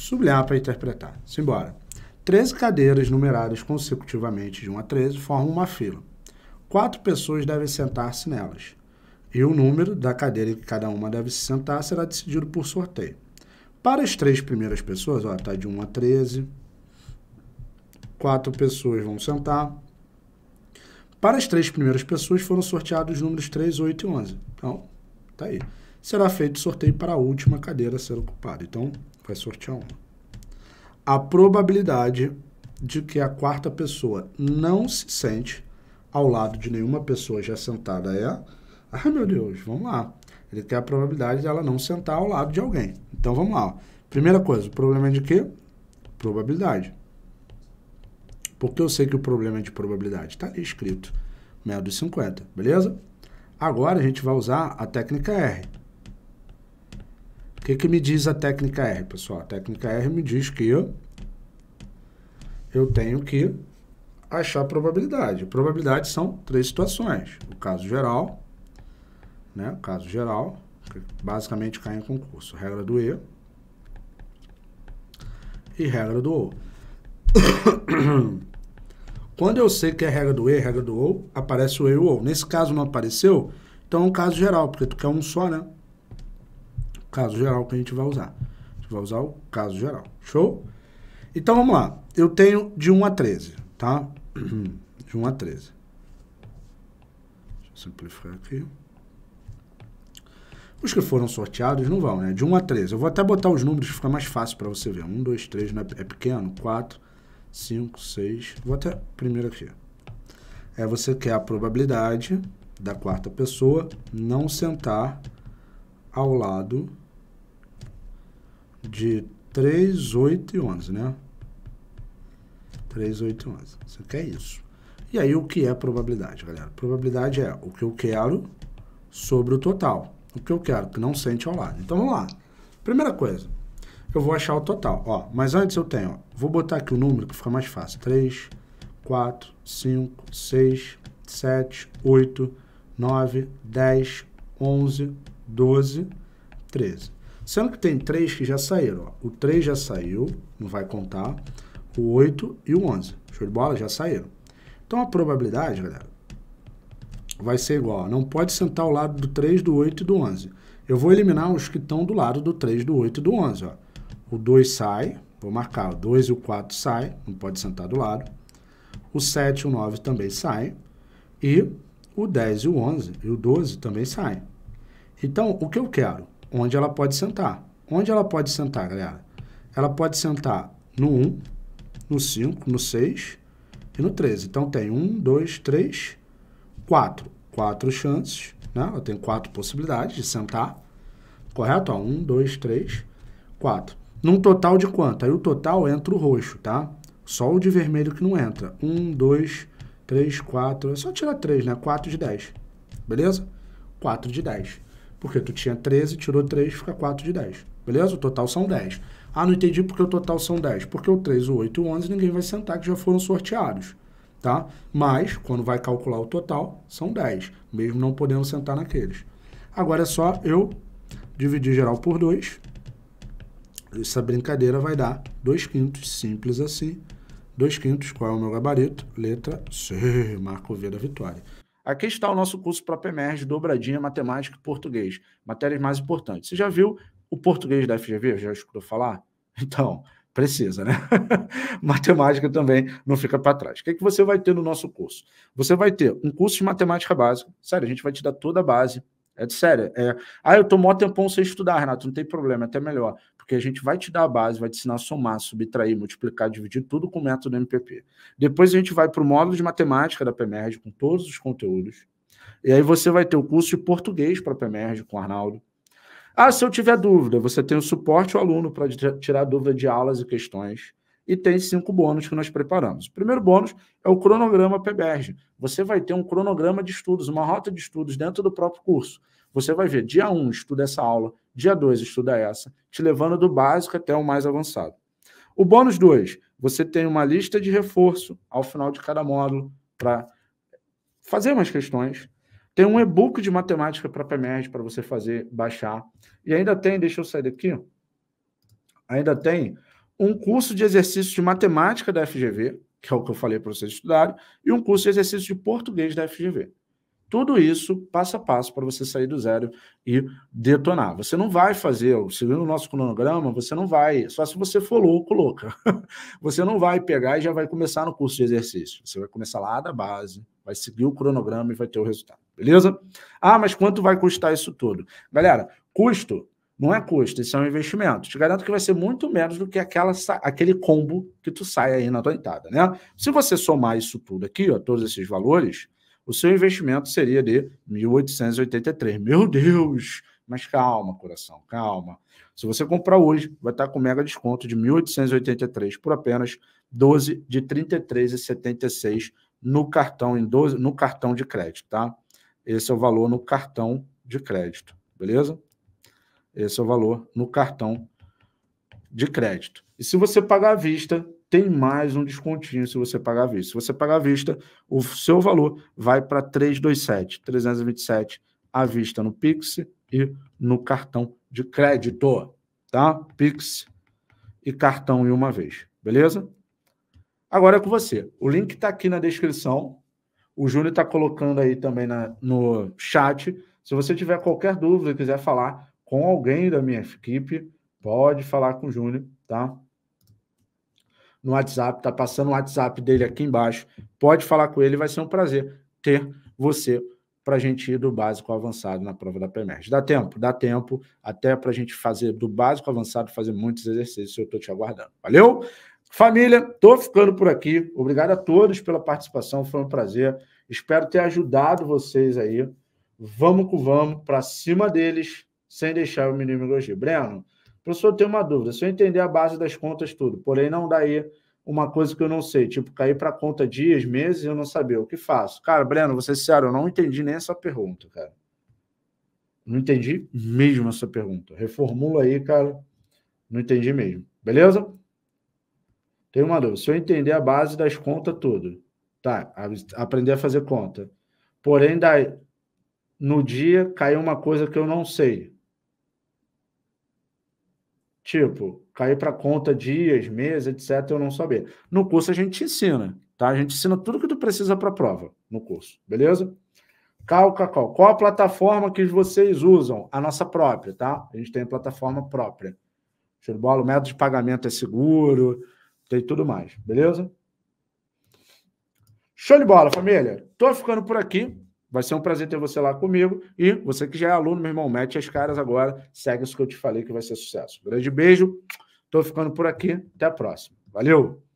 sublinhar para interpretar. Simbora. 13 cadeiras numeradas consecutivamente de 1 a 13 formam uma fila. Quatro pessoas devem sentar-se nelas. E o número da cadeira em que cada uma deve se sentar será decidido por sorteio. Para as três primeiras pessoas, ó, tá de 1 a 13. Quatro pessoas vão sentar. Para as três primeiras pessoas foram sorteados os números 3, 8 e 11. Então, tá aí. Será feito sorteio para a última cadeira a ser ocupada. Então, vai é sortear uma. A probabilidade de que a quarta pessoa não se sente ao lado de nenhuma pessoa já sentada é... Ah, meu Deus, vamos lá. Ele tem a probabilidade dela ela não sentar ao lado de alguém. Então, vamos lá. Primeira coisa, o problema é de quê? Probabilidade. Porque eu sei que o problema é de probabilidade. Está escrito escrito. de 50, beleza? Agora, a gente vai usar a técnica R. O que, que me diz a técnica R, pessoal? A técnica R me diz que eu, eu tenho que achar probabilidade. Probabilidade são três situações. O caso geral, né? O caso geral, que basicamente cai em concurso. Regra do E e regra do o. Quando eu sei que é regra do E, regra do o, aparece o E e o OU. Nesse caso não apareceu, então é um caso geral, porque tu quer um só, né? caso geral que a gente vai usar. A gente vai usar o caso geral. Show? Então vamos lá. Eu tenho de 1 a 13, tá? De 1 a 13. Deixa eu simplificar aqui. Os que foram sorteados não vão, né? De 1 a 13. Eu vou até botar os números fica mais fácil para você ver. 1, 2, 3 é pequeno. 4, 5, 6. Vou até primeiro aqui. É você quer a probabilidade da quarta pessoa não sentar ao lado de 3, 8 e 11, né? 3, 8 e 11. Você quer isso. E aí, o que é a probabilidade, galera? Probabilidade é o que eu quero sobre o total. O que eu quero, que não sente ao lado. Então, vamos lá. Primeira coisa, eu vou achar o total. Ó, mas antes eu tenho, ó, vou botar aqui o número que fica mais fácil. 3, 4, 5, 6, 7, 8, 9, 10, 11, 12, 13. Sendo que tem três que já saíram. Ó. O 3 já saiu, não vai contar. O 8 e o 11. Show de bola? Já saíram. Então a probabilidade, galera, vai ser igual. Ó. Não pode sentar ao lado do 3, do 8 e do 11. Eu vou eliminar os que estão do lado do 3, do 8 e do 11. Ó. O 2 sai, vou marcar. O 2 e o 4 sai, não pode sentar do lado. O 7 e o 9 também saem. E o 10 e o 11 e o 12 também saem. Então, o que eu quero? onde ela pode sentar. Onde ela pode sentar, galera? Ela pode sentar no 1, no 5, no 6 e no 13. Então, tem 1, 2, 3, 4. 4 chances, né? Ela tem 4 possibilidades de sentar, correto? 1, 2, 3, 4. Num total de quanto? Aí o total entra o roxo, tá? Só o de vermelho que não entra. 1, 2, 3, 4... É só tirar 3, né? 4 de 10. Beleza? 4 de 10. Porque tu tinha 13, tirou 3, fica 4 de 10. Beleza? O total são 10. Ah, não entendi porque o total são 10. Porque o 3, o 8 e o 11 ninguém vai sentar, que já foram sorteados. Tá? Mas, quando vai calcular o total, são 10, mesmo não podendo sentar naqueles. Agora é só eu dividir geral por 2. Essa brincadeira vai dar 2 quintos, simples assim. 2 quintos, qual é o meu gabarito? Letra C, marco V da vitória. Aqui está o nosso curso para PEMERG, dobradinha, matemática e português. Matérias mais importantes. Você já viu o português da FGV? Já escutou falar? Então, precisa, né? matemática também não fica para trás. O que, é que você vai ter no nosso curso? Você vai ter um curso de matemática básica. Sério, a gente vai te dar toda a base. É de sério. É... Ah, eu estou mó tempão sem estudar, Renato. Não tem problema, é até melhor porque a gente vai te dar a base, vai te ensinar a somar, subtrair, multiplicar, dividir tudo com o método MPP. Depois a gente vai para o módulo de matemática da PEMERG com todos os conteúdos. E aí você vai ter o curso de português para a PEMERG com o Arnaldo. Ah, se eu tiver dúvida, você tem o suporte ao aluno para tirar dúvida de aulas e questões. E tem cinco bônus que nós preparamos. O primeiro bônus é o cronograma PBERG. Você vai ter um cronograma de estudos, uma rota de estudos dentro do próprio curso. Você vai ver, dia 1, um, estuda essa aula. Dia 2, estuda essa, te levando do básico até o mais avançado. O bônus 2, você tem uma lista de reforço ao final de cada módulo para fazer umas questões. Tem um e-book de matemática para PEMERG para você fazer, baixar. E ainda tem, deixa eu sair daqui, ainda tem um curso de exercício de matemática da FGV, que é o que eu falei para vocês estudarem, e um curso de exercício de português da FGV. Tudo isso passo a passo para você sair do zero e detonar. Você não vai fazer, seguindo o nosso cronograma, você não vai, só se você for louco, louca. Você não vai pegar e já vai começar no curso de exercício. Você vai começar lá da base, vai seguir o cronograma e vai ter o resultado. Beleza? Ah, mas quanto vai custar isso tudo? Galera, custo não é custo, isso é um investimento. Te garanto que vai ser muito menos do que aquela, aquele combo que tu sai aí na doitada, né? Se você somar isso tudo aqui, ó, todos esses valores, o seu investimento seria de 1.883. Meu Deus! Mas calma, coração, calma. Se você comprar hoje, vai estar com mega desconto de 1.883 por apenas 12 de 33,76 no cartão em 12, no cartão de crédito, tá? Esse é o valor no cartão de crédito, beleza? Esse é o valor no cartão de crédito. E se você pagar à vista, tem mais um descontinho se você pagar à vista. Se você pagar à vista, o seu valor vai para 327, 327 à vista no Pix e no cartão de crédito, tá? Pix e cartão em uma vez, beleza? Agora é com você. O link está aqui na descrição. O Júnior está colocando aí também na, no chat. Se você tiver qualquer dúvida, quiser falar com alguém da minha equipe, pode falar com o Júnior, tá? no WhatsApp, está passando o WhatsApp dele aqui embaixo. Pode falar com ele, vai ser um prazer ter você para a gente ir do básico ao avançado na prova da PEMERG. Dá tempo, dá tempo, até para a gente fazer do básico ao avançado, fazer muitos exercícios, eu estou te aguardando. Valeu? Família, estou ficando por aqui. Obrigado a todos pela participação, foi um prazer. Espero ter ajudado vocês aí. Vamos com vamos, para cima deles, sem deixar o menino elogio. Breno, Professor, tem uma dúvida. Se eu entender a base das contas, tudo, porém não daí uma coisa que eu não sei, tipo, cair para conta dias, meses, eu não saber. O que faço? Cara, Breno, você sincero, eu não entendi nem essa pergunta, cara. Não entendi mesmo essa pergunta. Reformula aí, cara. Não entendi mesmo. Beleza? Tem uma dúvida. Se eu entender a base das contas, tudo. Tá, aprender a fazer conta. Porém, daí, no dia caiu uma coisa que eu não sei. Tipo, cair para conta dias, meses, etc., eu não saber. No curso a gente te ensina, tá? A gente ensina tudo que tu precisa para a prova no curso, beleza? Cal, Cacau, qual a plataforma que vocês usam? A nossa própria, tá? A gente tem plataforma própria. Show de bola, o método de pagamento é seguro, tem tudo mais, beleza? Show de bola, família. Tô ficando por aqui. Vai ser um prazer ter você lá comigo. E você que já é aluno, meu irmão, mete as caras agora. Segue isso que eu te falei que vai ser sucesso. grande beijo. Estou ficando por aqui. Até a próxima. Valeu!